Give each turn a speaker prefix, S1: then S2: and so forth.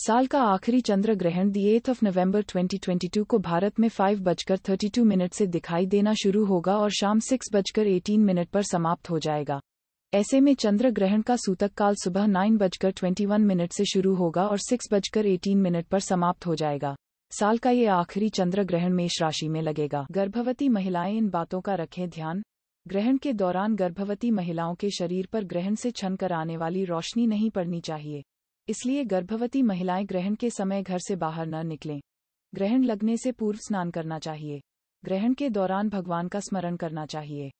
S1: साल का आखिरी चंद्र ग्रहण दी एथ ऑफ नवंबर 2022 को भारत में फाइव बजकर थर्टी टू मिनट से दिखाई देना शुरू होगा और शाम सिक्स बजकर एटीन मिनट पर समाप्त हो जाएगा ऐसे में चंद्र ग्रहण का सूतक काल सुबह नाइन बजकर ट्वेंटी वन मिनट से शुरू होगा और सिक्स बजकर एटीन मिनट पर समाप्त हो जाएगा साल का ये आखिरी चंद्र ग्रहण मेष राशि में लगेगा गर्भवती महिलाएं इन बातों का रखें ध्यान ग्रहण के दौरान गर्भवती महिलाओं के शरीर पर ग्रहण से छनकर आने वाली रोशनी नहीं पड़नी चाहिए इसलिए गर्भवती महिलाएं ग्रहण के समय घर से बाहर न निकलें ग्रहण लगने से पूर्व स्नान करना चाहिए ग्रहण के दौरान भगवान का स्मरण करना चाहिए